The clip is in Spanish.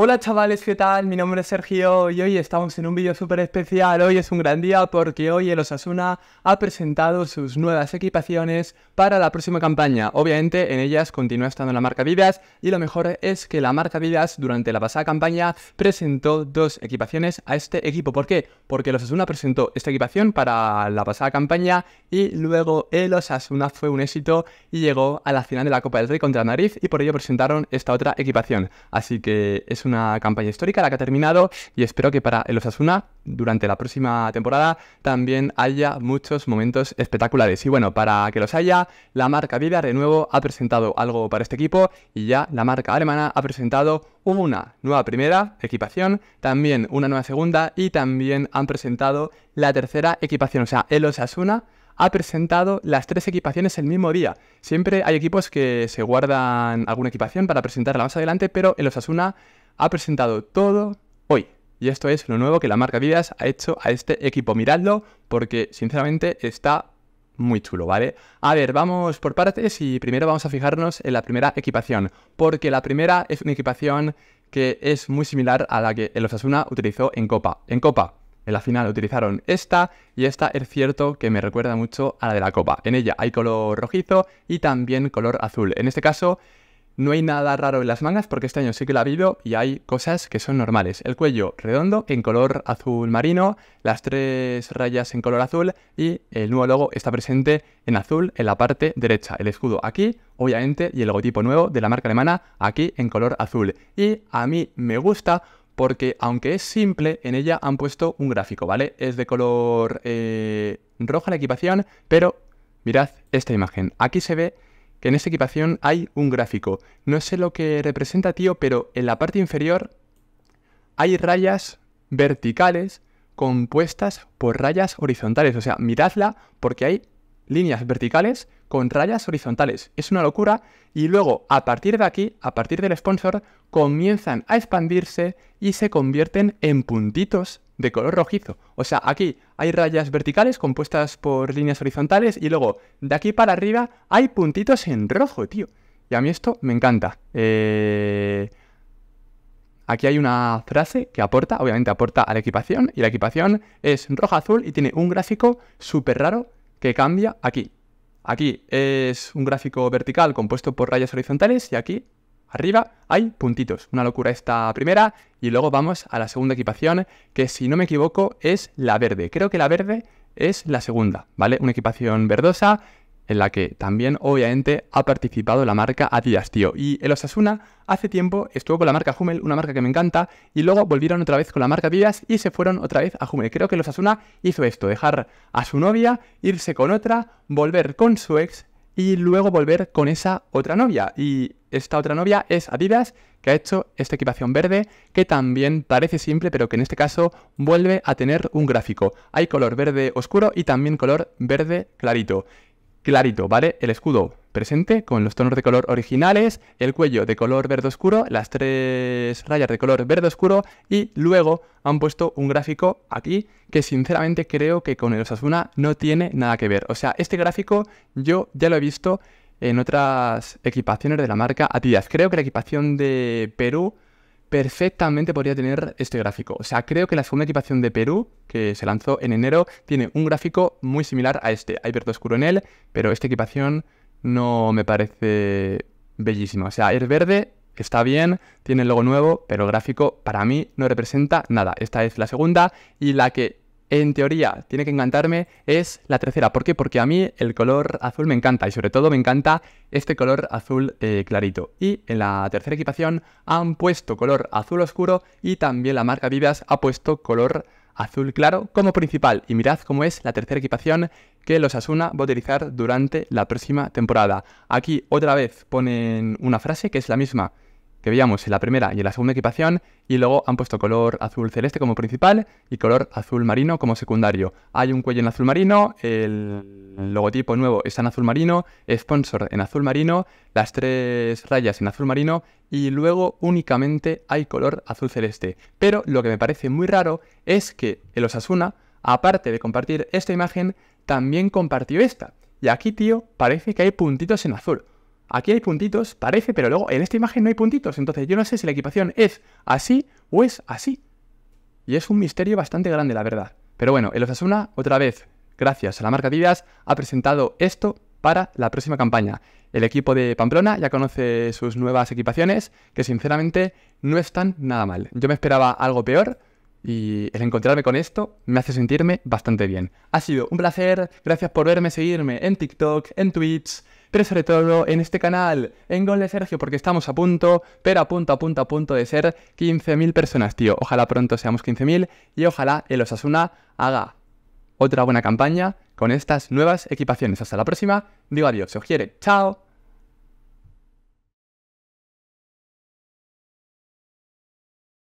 Hola chavales, ¿qué tal? Mi nombre es Sergio y hoy estamos en un vídeo súper especial. Hoy es un gran día porque hoy el Osasuna ha presentado sus nuevas equipaciones para la próxima campaña. Obviamente en ellas continúa estando la marca Vidas y lo mejor es que la marca Vidas durante la pasada campaña presentó dos equipaciones a este equipo. ¿Por qué? Porque el Osasuna presentó esta equipación para la pasada campaña y luego el Osasuna fue un éxito y llegó a la final de la Copa del Rey contra Nariz y por ello presentaron esta otra equipación. Así que es una campaña histórica la que ha terminado y espero que para el Osasuna durante la próxima temporada también haya muchos momentos espectaculares. Y bueno, para que los haya, la marca Vida de nuevo ha presentado algo para este equipo y ya la marca alemana ha presentado una nueva primera equipación, también una nueva segunda y también han presentado la tercera equipación. O sea, el Osasuna ha presentado las tres equipaciones el mismo día. Siempre hay equipos que se guardan alguna equipación para presentarla más adelante, pero el Osasuna ha presentado todo hoy. Y esto es lo nuevo que la marca Díaz ha hecho a este equipo. Miradlo porque sinceramente está muy chulo, ¿vale? A ver, vamos por partes y primero vamos a fijarnos en la primera equipación, porque la primera es una equipación que es muy similar a la que el Osasuna utilizó en Copa. En Copa en la final utilizaron esta y esta es cierto que me recuerda mucho a la de la copa. En ella hay color rojizo y también color azul. En este caso no hay nada raro en las mangas porque este año sí que la ha habido y hay cosas que son normales. El cuello redondo en color azul marino, las tres rayas en color azul y el nuevo logo está presente en azul en la parte derecha. El escudo aquí, obviamente, y el logotipo nuevo de la marca alemana aquí en color azul. Y a mí me gusta porque aunque es simple, en ella han puesto un gráfico, ¿vale? Es de color eh, roja la equipación, pero mirad esta imagen. Aquí se ve que en esta equipación hay un gráfico. No sé lo que representa, tío, pero en la parte inferior hay rayas verticales compuestas por rayas horizontales. O sea, miradla porque hay líneas verticales con rayas horizontales. Es una locura y luego a partir de aquí, a partir del sponsor, comienzan a expandirse y se convierten en puntitos de color rojizo. O sea, aquí hay rayas verticales compuestas por líneas horizontales y luego de aquí para arriba hay puntitos en rojo, tío. Y a mí esto me encanta. Eh, aquí hay una frase que aporta, obviamente aporta a la equipación, y la equipación es roja-azul y tiene un gráfico súper raro que cambia aquí. Aquí es un gráfico vertical compuesto por rayas horizontales y aquí arriba hay puntitos. Una locura esta primera y luego vamos a la segunda equipación que si no me equivoco es la verde. Creo que la verde es la segunda, ¿vale? Una equipación verdosa en la que también obviamente ha participado la marca Adidas, tío. Y el Osasuna hace tiempo estuvo con la marca Hummel, una marca que me encanta, y luego volvieron otra vez con la marca Adidas y se fueron otra vez a Hummel. Creo que el Osasuna hizo esto, dejar a su novia, irse con otra, volver con su ex y luego volver con esa otra novia. Y esta otra novia es Adidas, que ha hecho esta equipación verde, que también parece simple, pero que en este caso vuelve a tener un gráfico. Hay color verde oscuro y también color verde clarito clarito, ¿vale? El escudo presente con los tonos de color originales, el cuello de color verde oscuro, las tres rayas de color verde oscuro y luego han puesto un gráfico aquí que sinceramente creo que con el Osasuna no tiene nada que ver. O sea, este gráfico yo ya lo he visto en otras equipaciones de la marca Adidas. Creo que la equipación de Perú perfectamente podría tener este gráfico. O sea, creo que la segunda equipación de Perú, que se lanzó en enero, tiene un gráfico muy similar a este. Hay verde oscuro en él, pero esta equipación no me parece bellísima. O sea, es verde, está bien, tiene el logo nuevo, pero el gráfico para mí no representa nada. Esta es la segunda y la que en teoría tiene que encantarme es la tercera. ¿Por qué? Porque a mí el color azul me encanta y sobre todo me encanta este color azul eh, clarito. Y en la tercera equipación han puesto color azul oscuro y también la marca Vivas ha puesto color azul claro como principal. Y mirad cómo es la tercera equipación que los Asuna va a utilizar durante la próxima temporada. Aquí otra vez ponen una frase que es la misma que veíamos en la primera y en la segunda equipación, y luego han puesto color azul celeste como principal y color azul marino como secundario. Hay un cuello en azul marino, el logotipo nuevo está en azul marino, sponsor en azul marino, las tres rayas en azul marino y luego únicamente hay color azul celeste. Pero lo que me parece muy raro es que el Osasuna, aparte de compartir esta imagen, también compartió esta. Y aquí, tío, parece que hay puntitos en azul. Aquí hay puntitos, parece, pero luego en esta imagen no hay puntitos. Entonces yo no sé si la equipación es así o es así. Y es un misterio bastante grande, la verdad. Pero bueno, el Osasuna, otra vez, gracias a la marca Adidas ha presentado esto para la próxima campaña. El equipo de Pamplona ya conoce sus nuevas equipaciones, que sinceramente no están nada mal. Yo me esperaba algo peor, y el encontrarme con esto me hace sentirme bastante bien. Ha sido un placer, gracias por verme, seguirme en TikTok, en Twitch, pero sobre todo en este canal, en Gol de Sergio, porque estamos a punto, pero a punto, a punto, a punto de ser 15.000 personas, tío. Ojalá pronto seamos 15.000 y ojalá el Osasuna haga otra buena campaña con estas nuevas equipaciones. Hasta la próxima, digo adiós, se os quiere, chao.